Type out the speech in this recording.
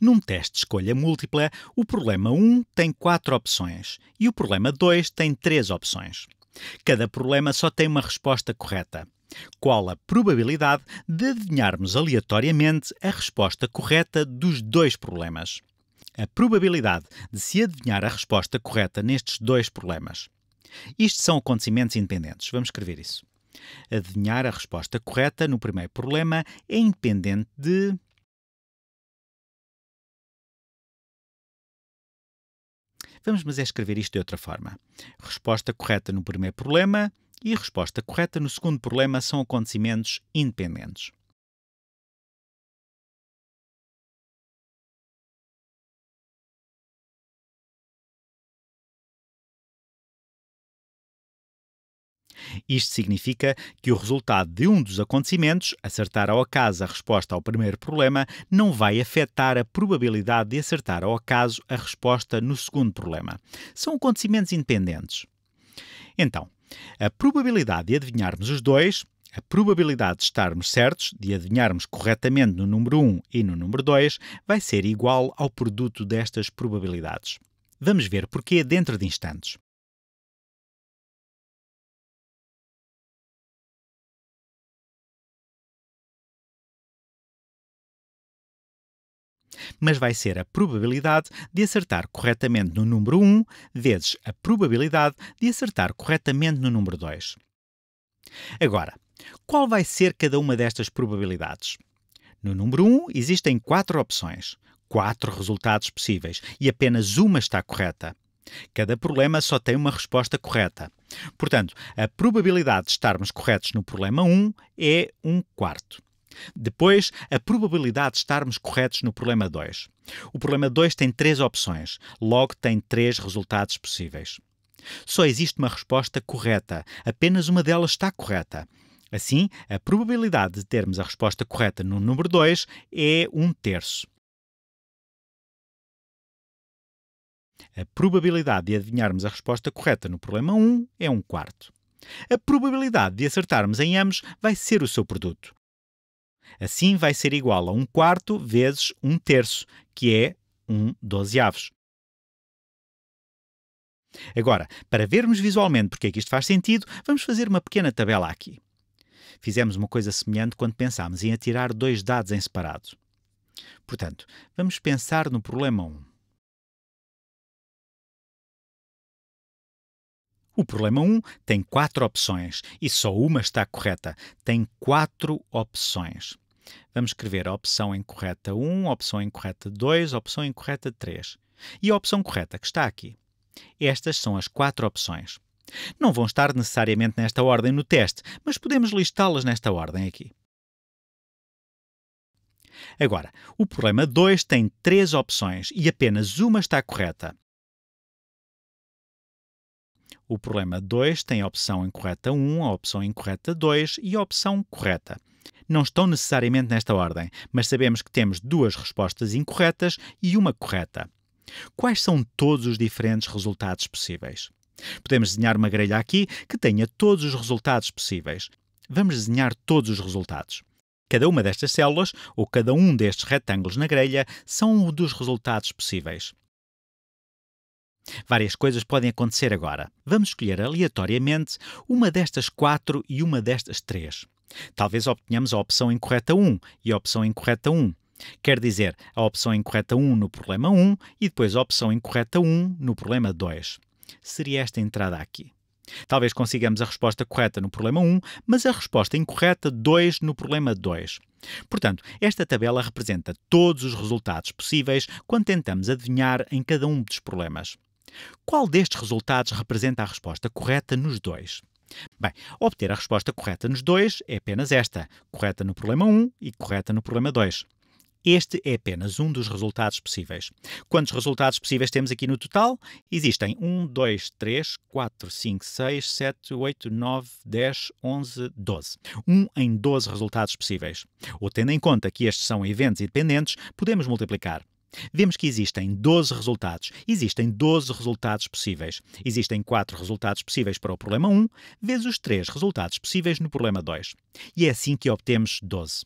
Num teste de escolha múltipla, o problema 1 tem 4 opções e o problema 2 tem 3 opções. Cada problema só tem uma resposta correta. Qual a probabilidade de adivinharmos aleatoriamente a resposta correta dos dois problemas? A probabilidade de se adivinhar a resposta correta nestes dois problemas. Isto são acontecimentos independentes. Vamos escrever isso. Adivinhar a resposta correta no primeiro problema é independente de Vamos, mas é escrever isto de outra forma. Resposta correta no primeiro problema e resposta correta no segundo problema são acontecimentos independentes. Isto significa que o resultado de um dos acontecimentos, acertar ao acaso a resposta ao primeiro problema, não vai afetar a probabilidade de acertar ao acaso a resposta no segundo problema. São acontecimentos independentes. Então, a probabilidade de adivinharmos os dois, a probabilidade de estarmos certos, de adivinharmos corretamente no número 1 e no número 2, vai ser igual ao produto destas probabilidades. Vamos ver porquê dentro de instantes. mas vai ser a probabilidade de acertar corretamente no número 1 vezes a probabilidade de acertar corretamente no número 2. Agora, qual vai ser cada uma destas probabilidades? No número 1 existem quatro opções, quatro resultados possíveis e apenas uma está correta. Cada problema só tem uma resposta correta. Portanto, a probabilidade de estarmos corretos no problema 1 é 1 quarto. Depois, a probabilidade de estarmos corretos no problema 2. O problema 2 tem três opções, logo tem três resultados possíveis. Só existe uma resposta correta, apenas uma delas está correta. Assim, a probabilidade de termos a resposta correta no número 2 é 1 um terço. A probabilidade de adivinharmos a resposta correta no problema 1 um é 1 um quarto. A probabilidade de acertarmos em ambos vai ser o seu produto. Assim vai ser igual a um quarto vezes um terço, que é um dozeavos. Agora, para vermos visualmente porque é que isto faz sentido, vamos fazer uma pequena tabela aqui. Fizemos uma coisa semelhante quando pensámos em atirar dois dados em separado. Portanto, vamos pensar no problema 1. O problema 1 tem quatro opções e só uma está correta. Tem quatro opções. Vamos escrever a opção incorreta 1, a opção incorreta 2, a opção incorreta 3 e a opção correta que está aqui. Estas são as quatro opções. Não vão estar necessariamente nesta ordem no teste, mas podemos listá-las nesta ordem aqui. Agora, o problema 2 tem três opções e apenas uma está correta. O problema 2 tem a opção incorreta 1, a opção incorreta 2 e a opção correta. Não estão necessariamente nesta ordem, mas sabemos que temos duas respostas incorretas e uma correta. Quais são todos os diferentes resultados possíveis? Podemos desenhar uma grelha aqui que tenha todos os resultados possíveis. Vamos desenhar todos os resultados. Cada uma destas células, ou cada um destes retângulos na grelha, são um dos resultados possíveis. Várias coisas podem acontecer agora. Vamos escolher aleatoriamente uma destas quatro e uma destas três. Talvez obtenhamos a opção incorreta 1 e a opção incorreta 1. Quer dizer, a opção incorreta 1 no problema 1 e depois a opção incorreta 1 no problema 2. Seria esta entrada aqui. Talvez consigamos a resposta correta no problema 1, mas a resposta incorreta 2 no problema 2. Portanto, esta tabela representa todos os resultados possíveis quando tentamos adivinhar em cada um dos problemas. Qual destes resultados representa a resposta correta nos dois? Bem, obter a resposta correta nos dois é apenas esta, correta no problema 1 e correta no problema 2. Este é apenas um dos resultados possíveis. Quantos resultados possíveis temos aqui no total? Existem 1, 2, 3, 4, 5, 6, 7, 8, 9, 10, 11, 12. Um em 12 resultados possíveis. Ou tendo em conta que estes são eventos independentes, podemos multiplicar. Vemos que existem 12 resultados. Existem 12 resultados possíveis. Existem 4 resultados possíveis para o problema 1, vezes os 3 resultados possíveis no problema 2. E é assim que obtemos 12.